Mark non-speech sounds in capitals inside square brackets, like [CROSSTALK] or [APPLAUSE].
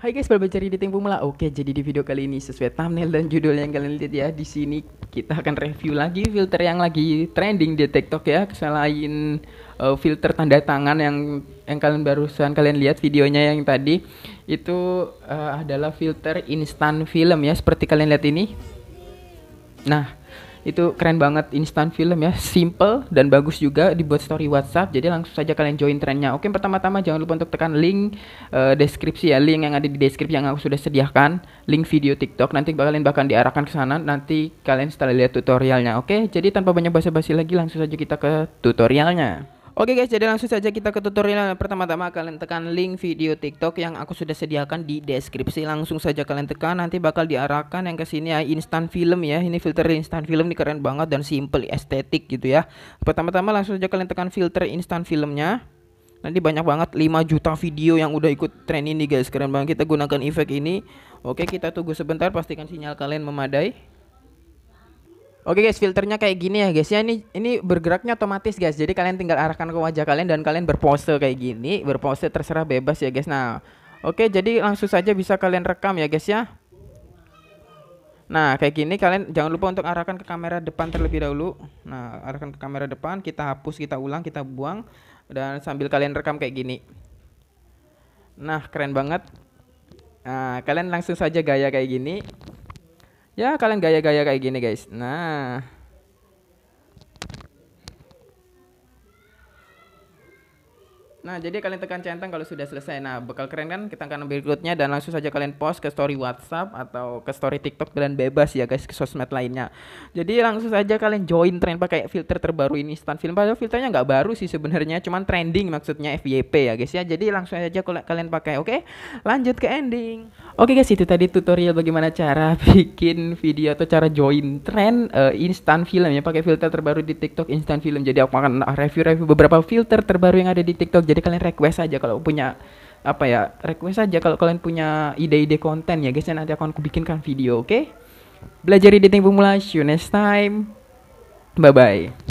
Hai guys, balik cari di Tempo Oke, jadi di video kali ini sesuai thumbnail dan judul yang kalian lihat ya, di sini kita akan review lagi filter yang lagi trending di TikTok ya, selain uh, filter tanda tangan yang yang kalian barusan kalian lihat videonya yang tadi itu uh, adalah filter instan film ya, seperti kalian lihat ini. Nah, itu keren banget instan film ya simple dan bagus juga dibuat story WhatsApp jadi langsung saja kalian join trennya oke pertama-tama jangan lupa untuk tekan link uh, deskripsi ya link yang ada di deskripsi yang aku sudah sediakan link video TikTok nanti kalian bahkan diarahkan ke sana nanti kalian setelah lihat tutorialnya oke jadi tanpa banyak basa-basi lagi langsung saja kita ke tutorialnya Oke guys, jadi langsung saja kita ke tutorial. Pertama-tama kalian tekan link video TikTok yang aku sudah sediakan di deskripsi. Langsung saja kalian tekan, nanti bakal diarahkan yang ke sini ya instan film ya. Ini filter instan film ini keren banget dan simple estetik gitu ya. Pertama-tama langsung saja kalian tekan filter instan filmnya. Nanti banyak banget 5 juta video yang udah ikut tren ini guys. Keren banget kita gunakan efek ini. Oke, kita tunggu sebentar pastikan sinyal kalian memadai. Oke guys, filternya kayak gini ya guys. Ya ini ini bergeraknya otomatis guys. Jadi kalian tinggal arahkan ke wajah kalian dan kalian berpose kayak gini, berpose terserah bebas ya guys. Nah, oke jadi langsung saja bisa kalian rekam ya guys ya. Nah, kayak gini kalian jangan lupa untuk arahkan ke kamera depan terlebih dahulu. Nah, arahkan ke kamera depan, kita hapus, kita ulang, kita buang dan sambil kalian rekam kayak gini. Nah, keren banget. Nah, kalian langsung saja gaya kayak gini. Ya kalian gaya-gaya kayak gini guys. Nah. Nah, jadi kalian tekan centang kalau sudah selesai. Nah, bekal keren kan? Kita akan ambil berikutnya dan langsung saja kalian post ke story WhatsApp atau ke story TikTok dan bebas ya guys ke sosmed lainnya. Jadi langsung saja kalian join tren pakai filter terbaru ini instan film. Padahal filternya nggak baru sih sebenarnya, cuman trending maksudnya FYP ya guys ya. Jadi langsung aja kalian pakai. Oke, lanjut ke ending. Oke guys, itu tadi tutorial bagaimana cara [LAUGHS] bikin video atau cara join tren uh, instan film ya pakai filter terbaru di TikTok instan film. Jadi aku akan review-review beberapa filter terbaru yang ada di TikTok jadi kalian request aja kalau punya apa ya request aja kalau kalian punya ide-ide konten ya guys ya nanti akan aku bikinkan video oke okay? belajar editing pemula see you next time bye bye